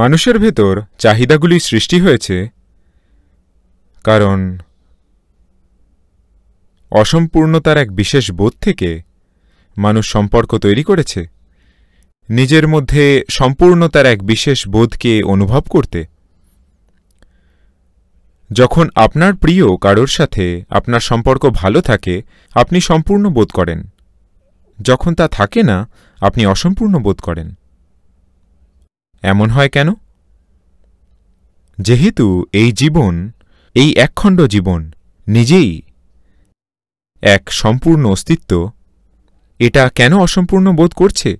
মানুষের ভেতর চাহিদাগুলি সৃষ্টি হয়েছে কারণ অসম্পূর্ণতার এক বিশেষ বোধ থেকে মানুষ সম্পর্ক তৈরি করেছে নিজের মধ্যে সম্পূর্ণতার এক বিশেষ বোধকে অনুভব করতে যখন আপনার প্রিয় কারোর সাথে আপনার সম্পর্ক ভালো থাকে আপনি সম্পূর্ণ বোধ করেন যখন তা থাকে না আপনি অসম্পূর্ণ বোধ করেন এমন হয় কেন যেহেতু এই জীবন এই একখণ্ড জীবন নিজেই এক সম্পূর্ণ অস্তিত্ব এটা কেন অসম্পূর্ণ বোধ করছে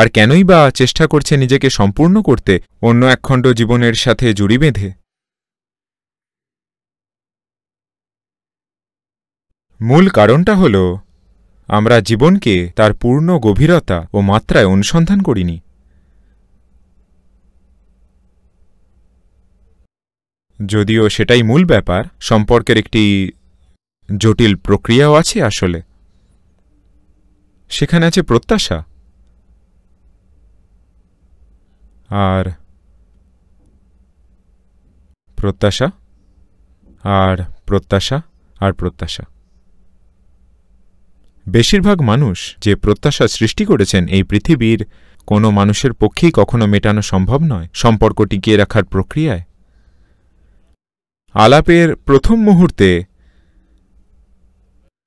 আর কেনই বা চেষ্টা করছে নিজেকে সম্পূর্ণ করতে অন্য একখণ্ড জীবনের সাথে জুড়ি বেঁধে মূল কারণটা হল আমরা জীবনকে তার পূর্ণ গভীরতা ও মাত্রায় অনুসন্ধান করিনি যদিও সেটাই মূল ব্যাপার সম্পর্কের একটি জটিল প্রক্রিয়াও আছে আসলে সেখানে আছে প্রত্যাশা আর প্রত্যাশা আর প্রত্যাশা আর প্রত্যাশা বেশিরভাগ মানুষ যে প্রত্যাশা সৃষ্টি করেছেন এই পৃথিবীর কোনো মানুষের পক্ষেই কখনো মেটানো সম্ভব নয় সম্পর্ক টিকিয়ে রাখার প্রক্রিয়ায় আলাপের প্রথম মুহূর্তে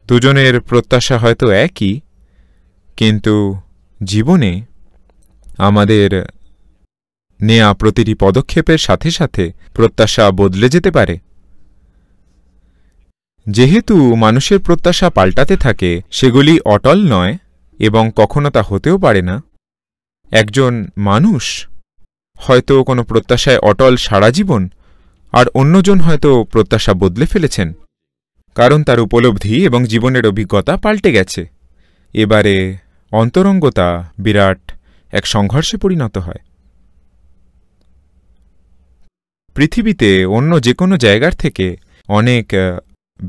দুজনের প্রত্যাশা হয়তো একই কিন্তু জীবনে আমাদের নেয়া প্রতিটি পদক্ষেপের সাথে সাথে প্রত্যাশা বদলে যেতে পারে যেহেতু মানুষের প্রত্যাশা পাল্টাতে থাকে সেগুলি অটল নয় এবং কখনো তা হতেও পারে না একজন মানুষ হয়তো কোনো প্রত্যাশায় অটল সারা জীবন আর অন্যজন হয়তো প্রত্যাশা বদলে ফেলেছেন কারণ তার উপলব্ধি এবং জীবনের অভিজ্ঞতা পাল্টে গেছে এবারে অন্তরঙ্গতা বিরাট এক সংঘর্ষে পরিণত হয় পৃথিবীতে অন্য যে কোনো জায়গার থেকে অনেক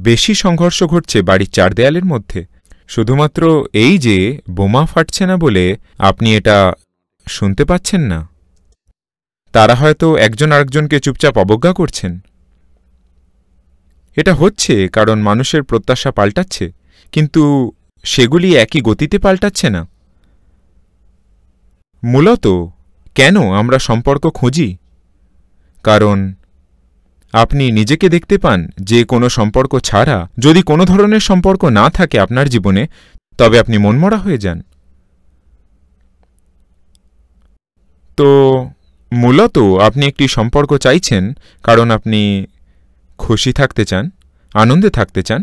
বেশি সংঘর্ষ ঘটছে বাড়ির চার দেয়ালের মধ্যে শুধুমাত্র এই যে বোমা ফাটছে না বলে আপনি এটা শুনতে পাচ্ছেন না তারা হয়তো একজন আরেকজনকে চুপচাপ অবজ্ঞা করছেন এটা হচ্ছে কারণ মানুষের প্রত্যাশা পাল্টাচ্ছে কিন্তু সেগুলি একই গতিতে পাল্টাচ্ছে না মূলত কেন আমরা সম্পর্ক খুঁজি কারণ আপনি নিজেকে দেখতে পান যে কোনো সম্পর্ক ছাড়া যদি কোনো ধরনের সম্পর্ক না থাকে আপনার জীবনে তবে আপনি মনমরা হয়ে যান তো মূলত আপনি একটি সম্পর্ক চাইছেন কারণ আপনি খুশি থাকতে চান আনন্দে থাকতে চান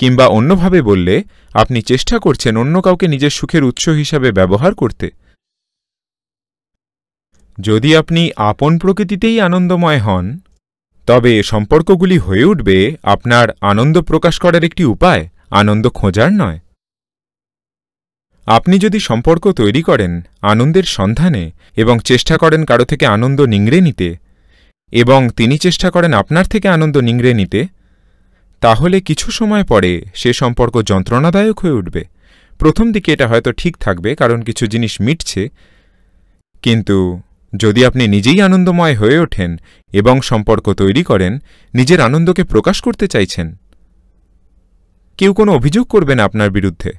কিংবা অন্যভাবে বললে আপনি চেষ্টা করছেন অন্য কাউকে নিজের সুখের উৎস হিসাবে ব্যবহার করতে যদি আপনি আপন প্রকৃতিতেই আনন্দময় হন তবে সম্পর্কগুলি হয়ে উঠবে আপনার আনন্দ প্রকাশ করার একটি উপায় আনন্দ খোঁজার নয় আপনি যদি সম্পর্ক তৈরি করেন আনন্দের সন্ধানে এবং চেষ্টা করেন কারো থেকে আনন্দ নিংড়ে নিতে এবং তিনি চেষ্টা করেন আপনার থেকে আনন্দ নিংড়ে নিতে তাহলে কিছু সময় পরে সে সম্পর্ক যন্ত্রণাদায়ক হয়ে উঠবে প্রথম দিকে এটা হয়তো ঠিক থাকবে কারণ কিছু জিনিস মিটছে কিন্তু যদি আপনি নিজেই আনন্দময় হয়ে ওঠেন এবং সম্পর্ক তৈরি করেন নিজের আনন্দকে প্রকাশ করতে চাইছেন কেউ কোনো অভিযোগ করবে না আপনার বিরুদ্ধে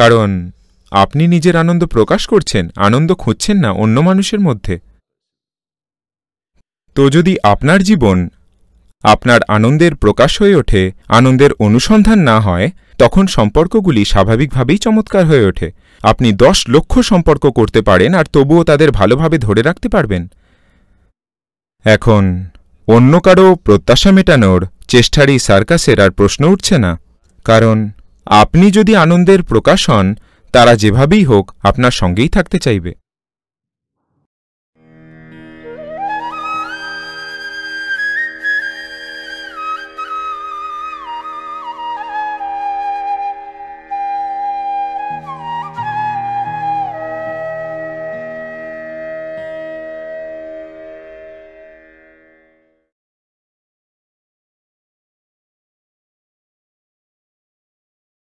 কারণ আপনি নিজের আনন্দ প্রকাশ করছেন আনন্দ খুঁজছেন না অন্য মানুষের মধ্যে তো যদি আপনার জীবন আপনার আনন্দের প্রকাশ হয়ে ওঠে আনন্দের অনুসন্ধান না হয় তখন সম্পর্কগুলি স্বাভাবিকভাবেই চমৎকার হয়ে ওঠে আপনি দশ লক্ষ সম্পর্ক করতে পারেন আর তবুও তাদের ভালোভাবে ধরে রাখতে পারবেন এখন অন্য কারো প্রত্যাশা মেটানোর চেষ্টারই সার্কাসের আর প্রশ্ন উঠছে না কারণ আপনি যদি আনন্দের প্রকাশ হন তারা যেভাবেই হোক আপনার সঙ্গেই থাকতে চাইবে